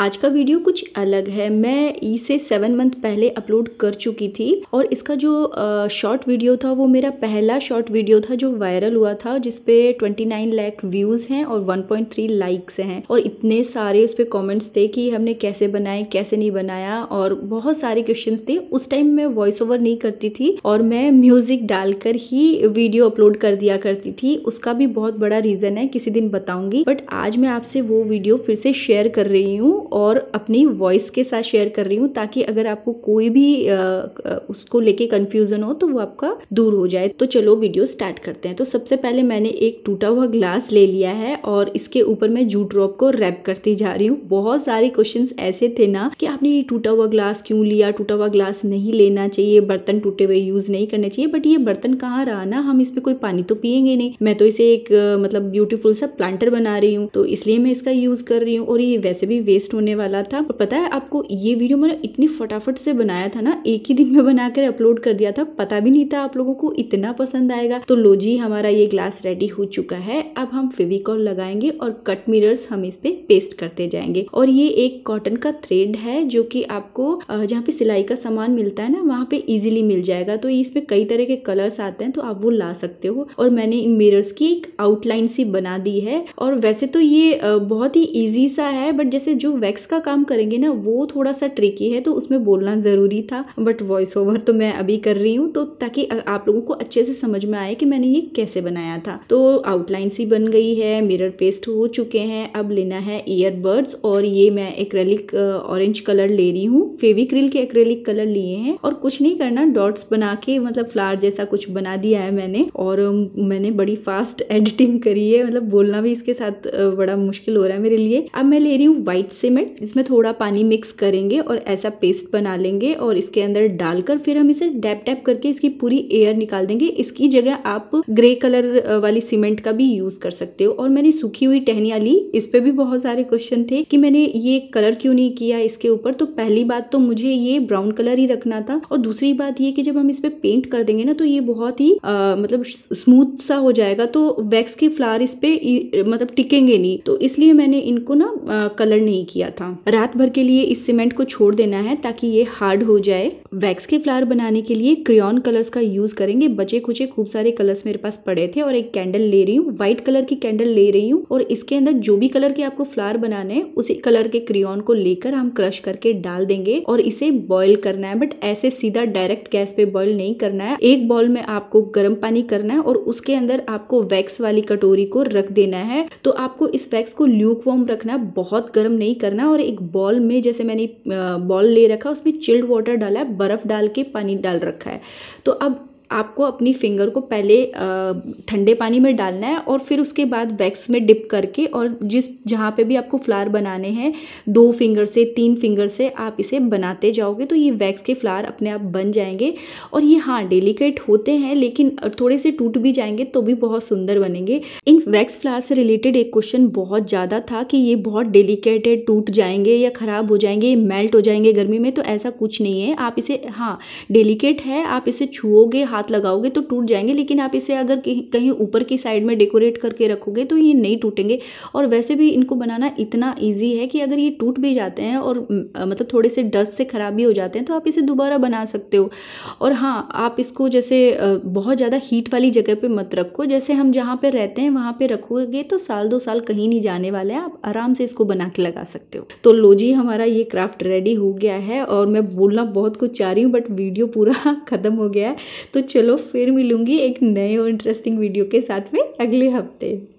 आज का वीडियो कुछ अलग है मैं इसे सेवन मंथ पहले अपलोड कर चुकी थी और इसका जो शॉर्ट वीडियो था वो मेरा पहला शॉर्ट वीडियो था जो वायरल हुआ था जिसपे 29 लाख व्यूज़ हैं और 1.3 लाइक्स हैं और इतने सारे उस पर कॉमेंट्स थे कि हमने कैसे बनाए कैसे नहीं बनाया और बहुत सारे क्वेश्चन थे उस टाइम मैं वॉइस ओवर नहीं करती थी और मैं म्यूज़िक डालकर ही वीडियो अपलोड कर दिया करती थी उसका भी बहुत बड़ा रीज़न है किसी दिन बताऊंगी बट आज मैं आपसे वो वीडियो फिर से शेयर कर रही हूँ और अपनी वॉइस के साथ शेयर कर रही हूँ ताकि अगर आपको कोई भी आ, उसको लेके कंफ्यूजन हो तो वो आपका दूर हो जाए तो चलो वीडियो स्टार्ट करते हैं तो सबसे पहले मैंने एक टूटा हुआ ग्लास ले लिया है और इसके ऊपर मैं जू ड्रॉप को रैप करती जा रही हूँ बहुत सारे क्वेश्चन ऐसे थे ना कि आपने ये टूटा हुआ ग्लास क्यों लिया टूटा हुआ ग्लास नहीं लेना चाहिए बर्तन टूटे हुए यूज़ नहीं करने चाहिए बट ये बर्तन कहाँ रहा ना हम इसमें कोई पानी तो पियेंगे नहीं मैं तो इसे एक मतलब ब्यूटीफुल सा प्लांटर बना रही हूँ तो इसलिए मैं इसका यूज़ कर रही हूँ और ये वैसे भी वेस्ट होने वाला था पर पता है आपको ये वीडियो मैंने इतनी फटाफट से बनाया था ना एक ही दिन में बनाकर अपलोड कर दिया था पता भी नहीं था आप लोगों को इतना पसंद आएगा तो लो जी हमारा ये ग्लास रेडी हो चुका है अब हम फेविकॉल लगाएंगे और कट मिरर्स हम इस पे पेस्ट करते जाएंगे और ये एक कॉटन का थ्रेड है जो कि आपको जहाँ पे सिलाई का सामान मिलता है ना वहाँ पे इजीली मिल जाएगा तो इसमें कई तरह के कलर्स आते हैं तो आप वो ला सकते हो और मैंने इन मिरर्स की एक आउटलाइन सी बना दी है और वैसे तो ये बहुत ही ईजी सा है बट जैसे जो वैक्स का काम करेंगे ना वो थोड़ा सा ट्रिकी है तो उसमें बोलना ज़रूरी था बट वॉइस ओवर तो मैं अभी कर रही हूँ तो ताकि आप लोगों को अच्छे से समझ में आए कि मैंने ये कैसे बनाया था तो आउटलाइन सी बन गई है मिरर पेस्ट हो चुके हैं अब लेना है ईयरबर्ड्स और ये मैं एक्रेलिक ऑरेंज कलर ले रही हूँ फेविक्रिल के एक्रेलिक कलर लिए हैं और कुछ नहीं करना डॉट्स बना के मतलब फ्लावर जैसा कुछ बना दिया है मैंने और मैंने बड़ी फास्ट एडिटिंग करी है मतलब बोलना भी इसके साथ बड़ा मुश्किल हो रहा है मेरे लिए अब मैं ले रही हूँ व्हाइट से मिनट इसमें थोड़ा पानी मिक्स करेंगे और ऐसा पेस्ट बना लेंगे और इसके अंदर डालकर फिर हम इसे डैप डैप करके इसकी पूरी एयर निकाल देंगे इसकी जगह आप ग्रे कलर वाली सीमेंट का भी यूज़ कर सकते हो और मैंने सूखी हुई टहनिया ली इस पर भी बहुत सारे क्वेश्चन थे कि मैंने ये कलर क्यों नहीं किया इसके ऊपर तो पहली बात तो मुझे ये ब्राउन कलर ही रखना था और दूसरी बात ये कि जब हम इस पर पे पेंट कर देंगे ना तो ये बहुत ही आ, मतलब स्मूथ सा हो जाएगा तो वैक्स के फ्लावर इस पे मतलब टिकेंगे नहीं तो इसलिए मैंने इनको ना आ, कलर नहीं किया किया था रात भर के लिए इस सीमेंट को छोड़ देना है ताकि ये हार्ड हो जाए वैक्स के फ्लावर बनाने के लिए क्रियॉन कलर्स का यूज करेंगे बचे कुचे खूब सारे कलर्स मेरे पास पड़े थे और एक कैंडल ले रही हूँ व्हाइट कलर की कैंडल ले रही हूँ और इसके अंदर जो भी कलर के आपको फ्लावर बनाने हैं उसी कलर के क्रियॉन को लेकर हम क्रश करके डाल देंगे और इसे बॉयल करना है बट ऐसे सीधा डायरेक्ट गैस पे बॉयल नहीं करना है एक बॉल में आपको गर्म पानी करना है और उसके अंदर आपको वैक्स वाली कटोरी को रख देना है तो आपको इस वैक्स को ल्यूक रखना बहुत गर्म नहीं करना करना है और एक बॉल में जैसे मैंने बॉल ले रखा उसमें चिल्ड वाटर डाला है बर्फ़ डाल के पानी डाल रखा है तो अब आपको अपनी फिंगर को पहले ठंडे पानी में डालना है और फिर उसके बाद वैक्स में डिप करके और जिस जहाँ पे भी आपको फ्लावर बनाने हैं दो फिंगर से तीन फिंगर से आप इसे बनाते जाओगे तो ये वैक्स के फ्लावर अपने आप बन जाएंगे और ये हाँ डेलिकेट होते हैं लेकिन थोड़े से टूट भी जाएंगे तो भी बहुत सुंदर बनेंगे इन वैक्स फ्लावर से रिलेटेड एक क्वेश्चन बहुत ज़्यादा था कि ये बहुत डेलीकेट है टूट जाएंगे या ख़राब हो जाएंगे मेल्ट हो जाएंगे गर्मी में तो ऐसा कुछ नहीं है आप इसे हाँ डेलीकेट है आप इसे छुओगे हाँ हाथ लगाओगे तो टूट जाएंगे लेकिन आप इसे अगर कहीं ऊपर की साइड में डेकोरेट करके रखोगे तो ये नहीं टूटेंगे और वैसे भी इनको बनाना इतना ईजी है कि अगर ये टूट भी जाते हैं और मतलब थोड़े से डस्ट से ख़राब भी हो जाते हैं तो आप इसे दोबारा बना सकते हो और हाँ आप इसको जैसे बहुत ज़्यादा हीट वाली जगह पर मत रखो जैसे हम जहाँ पर रहते हैं वहाँ पर रखोगे तो साल दो साल कहीं नहीं जाने वाला है आप आराम से इसको बना के लगा सकते हो तो लो जी हमारा ये क्राफ्ट रेडी हो गया है और मैं बोलना बहुत कुछ चाह रही हूँ बट वीडियो पूरा ख़त्म हो गया है तो चलो फिर मिलूंगी एक नए और इंटरेस्टिंग वीडियो के साथ में अगले हफ्ते